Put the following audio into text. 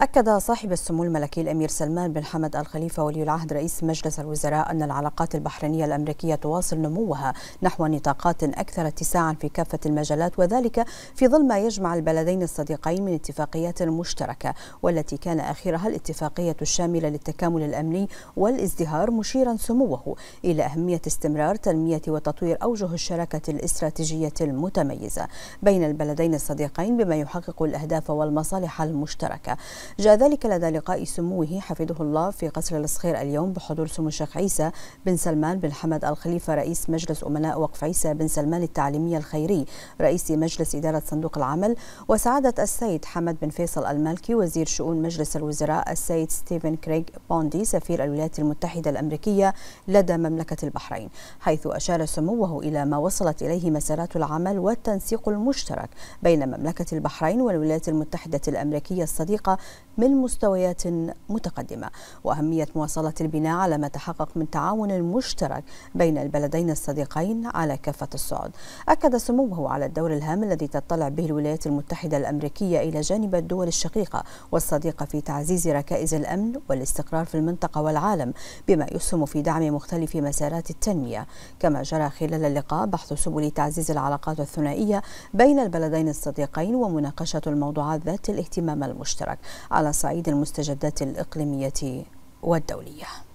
أكد صاحب السمو الملكي الأمير سلمان بن حمد الخليفة ولي العهد رئيس مجلس الوزراء أن العلاقات البحرينية الأمريكية تواصل نموها نحو نطاقات أكثر اتساعا في كافة المجالات وذلك في ظل ما يجمع البلدين الصديقين من اتفاقيات مشتركة والتي كان آخرها الاتفاقية الشاملة للتكامل الأمني والازدهار مشيرا سموه إلى أهمية استمرار تنمية وتطوير أوجه الشراكة الاستراتيجية المتميزة بين البلدين الصديقين بما يحقق الأهداف والمصالح المشتركة جاء ذلك لدى لقاء سموه حفظه الله في قصر الصخير اليوم بحضور سمو الشيخ عيسى بن سلمان بن حمد الخليفة رئيس مجلس أمناء وقف عيسى بن سلمان التعليمي الخيري رئيس مجلس إدارة صندوق العمل وسعادة السيد حمد بن فيصل المالكي وزير شؤون مجلس الوزراء السيد ستيفن كريغ بوندي سفير الولايات المتحدة الأمريكية لدى مملكة البحرين حيث أشار سموه إلى ما وصلت إليه مسارات العمل والتنسيق المشترك بين مملكة البحرين والولايات المتحدة الأمريكية الصديقة من مستويات متقدمة وأهمية مواصلة البناء على ما تحقق من تعاون مشترك بين البلدين الصديقين على كافة الصعد أكد سموه على الدور الهام الذي تطلع به الولايات المتحدة الأمريكية إلى جانب الدول الشقيقة والصديقة في تعزيز ركائز الأمن والاستقرار في المنطقة والعالم بما يسهم في دعم مختلف مسارات التنمية كما جرى خلال اللقاء بحث سبل تعزيز العلاقات الثنائية بين البلدين الصديقين ومناقشة الموضوعات ذات الاهتمام المشترك على صعيد المستجدات الإقليمية والدولية